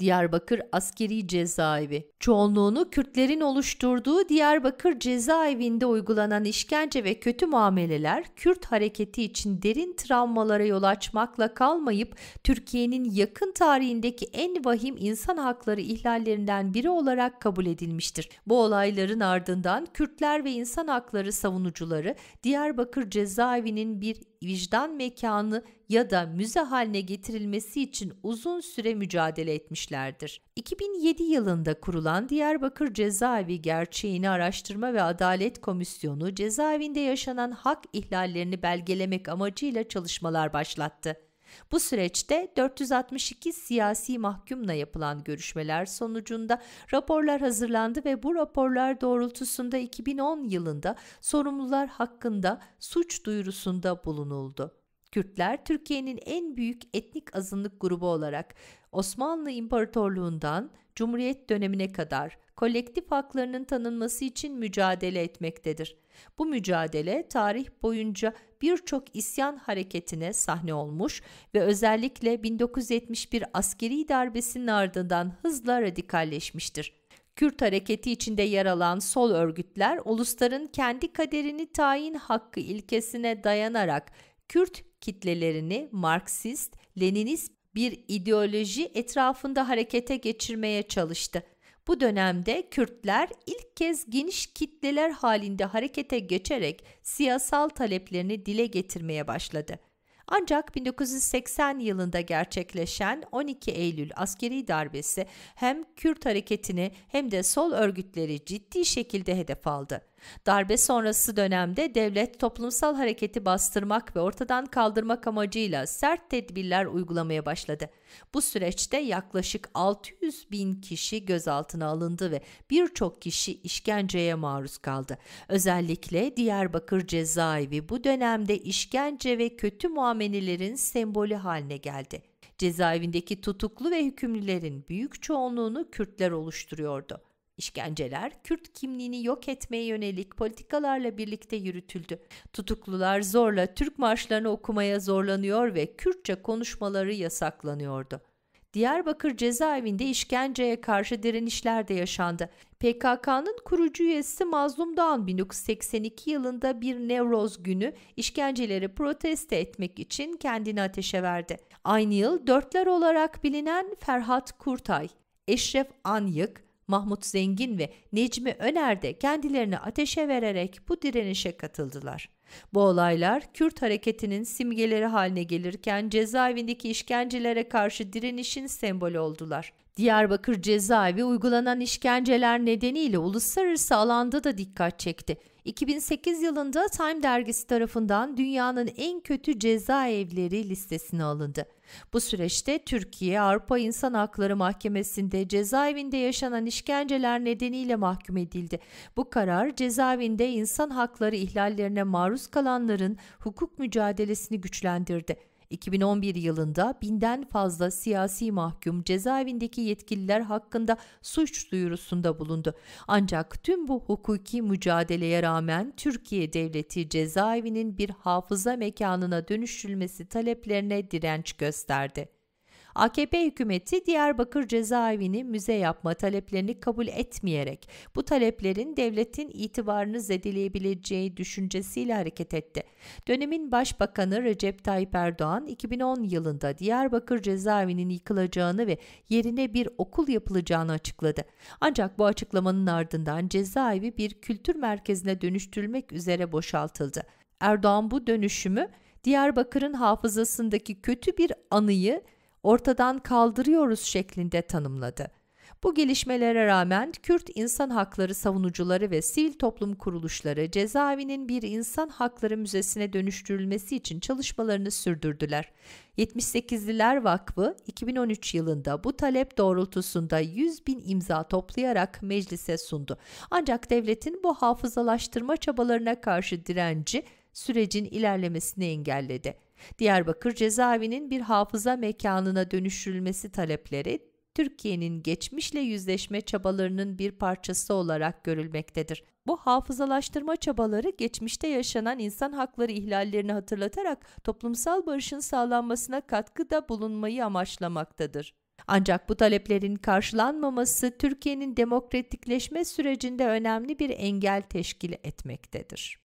Diyarbakır Askeri Cezaevi. Çoğunluğunu Kürtlerin oluşturduğu Diyarbakır Cezaevinde uygulanan işkence ve kötü muameleler Kürt hareketi için derin travmalara yol açmakla kalmayıp Türkiye'nin yakın tarihindeki en vahim insan hakları ihlallerinden biri olarak kabul edilmiştir. Bu olayların ardından Kürtler ve insan hakları savunucuları Diyarbakır Cezaevi'nin bir vicdan mekanı ya da müze haline getirilmesi için uzun süre mücadele etmişlerdir. 2007 yılında kurulan Diyarbakır Cezaevi Gerçeğini Araştırma ve Adalet Komisyonu cezaevinde yaşanan hak ihlallerini belgelemek amacıyla çalışmalar başlattı. Bu süreçte 462 siyasi mahkumla yapılan görüşmeler sonucunda raporlar hazırlandı ve bu raporlar doğrultusunda 2010 yılında sorumlular hakkında suç duyurusunda bulunuldu. Kürtler Türkiye'nin en büyük etnik azınlık grubu olarak Osmanlı İmparatorluğundan Cumhuriyet dönemine kadar kolektif haklarının tanınması için mücadele etmektedir. Bu mücadele tarih boyunca birçok isyan hareketine sahne olmuş ve özellikle 1971 askeri darbesinin ardından hızla radikalleşmiştir. Kürt hareketi içinde yer alan sol örgütler ulusların kendi kaderini tayin hakkı ilkesine dayanarak Kürt kitlelerini Marksist, Leninist bir ideoloji etrafında harekete geçirmeye çalıştı. Bu dönemde Kürtler ilk kez geniş kitleler halinde harekete geçerek siyasal taleplerini dile getirmeye başladı. Ancak 1980 yılında gerçekleşen 12 Eylül askeri darbesi hem Kürt hareketini hem de sol örgütleri ciddi şekilde hedef aldı. Darbe sonrası dönemde devlet toplumsal hareketi bastırmak ve ortadan kaldırmak amacıyla sert tedbirler uygulamaya başladı. Bu süreçte yaklaşık 600 bin kişi gözaltına alındı ve birçok kişi işkenceye maruz kaldı. Özellikle Diyarbakır cezaevi bu dönemde işkence ve kötü muamelelerin sembolü haline geldi. Cezaevindeki tutuklu ve hükümlülerin büyük çoğunluğunu Kürtler oluşturuyordu. İşkenceler Kürt kimliğini yok etmeye yönelik politikalarla birlikte yürütüldü. Tutuklular zorla Türk marşlarını okumaya zorlanıyor ve Kürtçe konuşmaları yasaklanıyordu. Diyarbakır cezaevinde işkenceye karşı direnişler de yaşandı. PKK'nın kurucu üyesi Mazlum Dağan 1982 yılında bir Nevroz günü işkenceleri proteste etmek için kendini ateşe verdi. Aynı yıl dörtler olarak bilinen Ferhat Kurtay, Eşref Anyık, Mahmut Zengin ve Necmi Öner de kendilerini ateşe vererek bu direnişe katıldılar. Bu olaylar Kürt hareketinin simgeleri haline gelirken cezaevindeki işkencelere karşı direnişin sembolü oldular. Diyarbakır cezaevi uygulanan işkenceler nedeniyle uluslararası alanda da dikkat çekti. 2008 yılında Time dergisi tarafından dünyanın en kötü cezaevleri listesine alındı. Bu süreçte Türkiye Avrupa İnsan Hakları Mahkemesi'nde cezaevinde yaşanan işkenceler nedeniyle mahkum edildi. Bu karar cezaevinde insan hakları ihlallerine maruz kalanların hukuk mücadelesini güçlendirdi. 2011 yılında binden fazla siyasi mahkum cezaevindeki yetkililer hakkında suç duyurusunda bulundu. Ancak tüm bu hukuki mücadeleye rağmen Türkiye Devleti cezaevinin bir hafıza mekanına dönüştürülmesi taleplerine direnç gösterdi. AKP hükümeti Diyarbakır cezaevini müze yapma taleplerini kabul etmeyerek bu taleplerin devletin itibarını zedeleyebileceği düşüncesiyle hareket etti. Dönemin Başbakanı Recep Tayyip Erdoğan 2010 yılında Diyarbakır cezaevinin yıkılacağını ve yerine bir okul yapılacağını açıkladı. Ancak bu açıklamanın ardından cezaevi bir kültür merkezine dönüştürülmek üzere boşaltıldı. Erdoğan bu dönüşümü Diyarbakır'ın hafızasındaki kötü bir anıyı ortadan kaldırıyoruz şeklinde tanımladı. Bu gelişmelere rağmen Kürt insan hakları savunucuları ve sivil toplum kuruluşları cezaevinin bir insan hakları müzesine dönüştürülmesi için çalışmalarını sürdürdüler. 78'liler Vakfı 2013 yılında bu talep doğrultusunda 100 bin imza toplayarak meclise sundu. Ancak devletin bu hafızalaştırma çabalarına karşı direnci sürecin ilerlemesini engelledi. Diyarbakır cezaevinin bir hafıza mekanına dönüştürülmesi talepleri Türkiye'nin geçmişle yüzleşme çabalarının bir parçası olarak görülmektedir. Bu hafızalaştırma çabaları geçmişte yaşanan insan hakları ihlallerini hatırlatarak toplumsal barışın sağlanmasına katkıda bulunmayı amaçlamaktadır. Ancak bu taleplerin karşılanmaması Türkiye'nin demokratikleşme sürecinde önemli bir engel teşkil etmektedir.